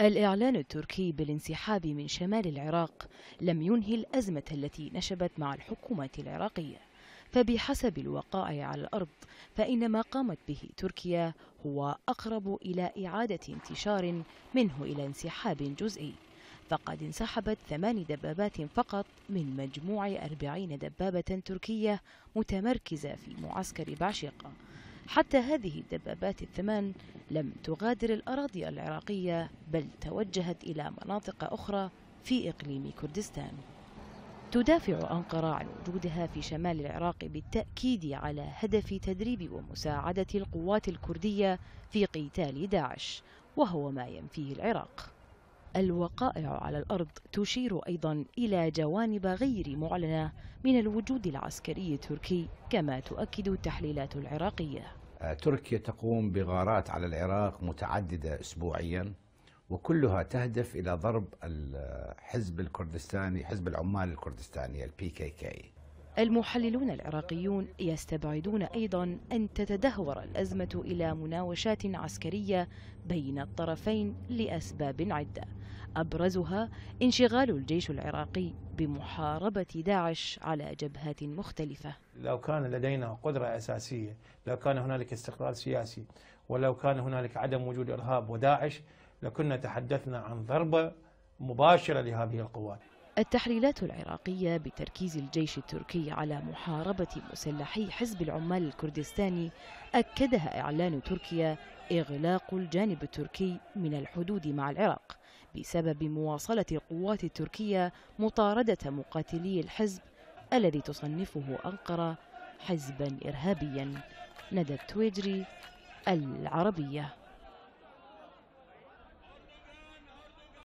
الإعلان التركي بالانسحاب من شمال العراق لم ينهي الأزمة التي نشبت مع الحكومة العراقية فبحسب الوقائع على الأرض فإن ما قامت به تركيا هو أقرب إلى إعادة انتشار منه إلى انسحاب جزئي فقد انسحبت ثمان دبابات فقط من مجموع أربعين دبابة تركية متمركزة في معسكر بعشقة حتى هذه الدبابات الثمان لم تغادر الأراضي العراقية بل توجهت إلى مناطق أخرى في إقليم كردستان تدافع أنقرة عن وجودها في شمال العراق بالتأكيد على هدف تدريب ومساعدة القوات الكردية في قتال داعش وهو ما ينفيه العراق الوقائع على الأرض تشير أيضا إلى جوانب غير معلنة من الوجود العسكري التركي كما تؤكد التحليلات العراقية آه، تركيا تقوم بغارات على العراق متعددة أسبوعيا وكلها تهدف إلى ضرب الحزب الكردستاني حزب العمال الكردستاني البي كي كي المحللون العراقيون يستبعدون أيضا أن تتدهور الأزمة إلى مناوشات عسكرية بين الطرفين لأسباب عدة أبرزها انشغال الجيش العراقي بمحاربة داعش على جبهات مختلفة لو كان لدينا قدرة أساسية لو كان هنالك استقرار سياسي ولو كان هنالك عدم وجود إرهاب وداعش لكنا تحدثنا عن ضربة مباشرة لهذه القوات التحليلات العراقية بتركيز الجيش التركي على محاربة مسلحي حزب العمال الكردستاني أكدها إعلان تركيا إغلاق الجانب التركي من الحدود مع العراق بسبب مواصلة القوات التركية مطاردة مقاتلي الحزب الذي تصنفه أنقرة حزبا إرهابيا ندى التويجري العربية